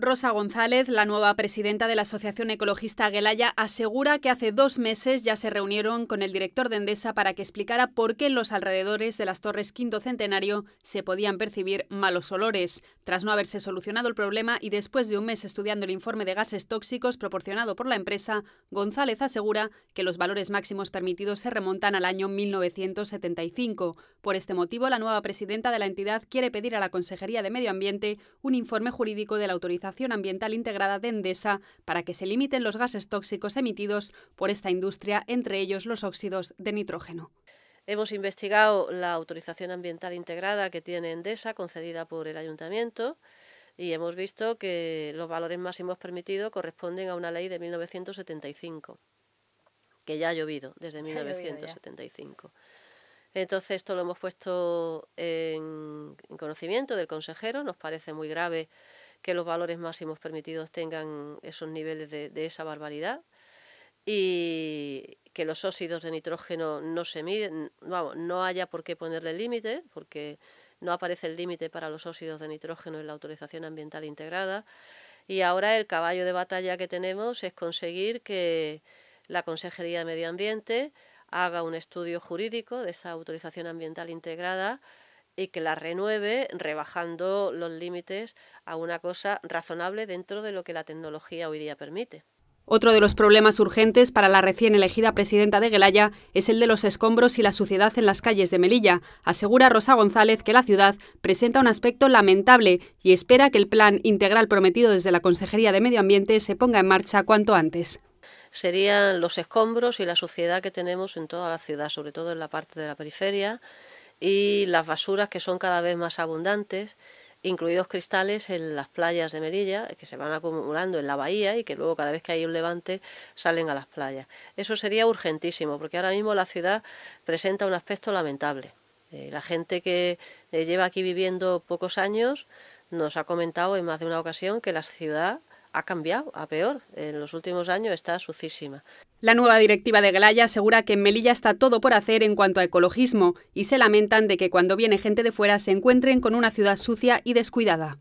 Rosa González, la nueva presidenta de la Asociación Ecologista Aguelaya, asegura que hace dos meses ya se reunieron con el director de Endesa para que explicara por qué en los alrededores de las Torres Quinto Centenario se podían percibir malos olores. Tras no haberse solucionado el problema y después de un mes estudiando el informe de gases tóxicos proporcionado por la empresa, González asegura que los valores máximos permitidos se remontan al año 1975. Por este motivo, la nueva presidenta de la entidad quiere pedir a la Consejería de Medio Ambiente un informe jurídico de la autorización Ambiental Integrada de Endesa para que se limiten los gases tóxicos emitidos por esta industria, entre ellos los óxidos de nitrógeno. Hemos investigado la autorización ambiental integrada que tiene Endesa, concedida por el ayuntamiento, y hemos visto que los valores máximos permitidos corresponden a una ley de 1975, que ya ha llovido desde 1975. Entonces, esto lo hemos puesto en conocimiento del consejero, nos parece muy grave que los valores máximos permitidos tengan esos niveles de, esa barbaridad y que los óxidos de nitrógeno no se miden, no haya por qué ponerle límite, porque no aparece el límite para los óxidos de nitrógeno en la autorización ambiental integrada. Y ahora el caballo de batalla que tenemos es conseguir que la Consejería de Medio Ambiente haga un estudio jurídico de esa autorización ambiental integrada y que la renueve rebajando los límites a una cosa razonable dentro de lo que la tecnología hoy día permite. Otro de los problemas urgentes para la recién elegida presidenta de Gelaya es el de los escombros y la suciedad en las calles de Melilla. Asegura Rosa González que la ciudad presenta un aspecto lamentable y espera que el plan integral prometido desde la Consejería de Medio Ambiente se ponga en marcha cuanto antes. Serían los escombros y la suciedad que tenemos en toda la ciudad, sobre todo en la parte de la periferia y las basuras que son cada vez más abundantes, incluidos cristales en las playas de Merilla, que se van acumulando en la bahía y que luego cada vez que hay un levante salen a las playas. Eso sería urgentísimo, porque ahora mismo la ciudad presenta un aspecto lamentable. Eh, la gente que eh, lleva aquí viviendo pocos años nos ha comentado en más de una ocasión que la ciudad ha cambiado a peor. En los últimos años está sucísima. La nueva directiva de Galaya asegura que en Melilla está todo por hacer en cuanto a ecologismo y se lamentan de que cuando viene gente de fuera se encuentren con una ciudad sucia y descuidada.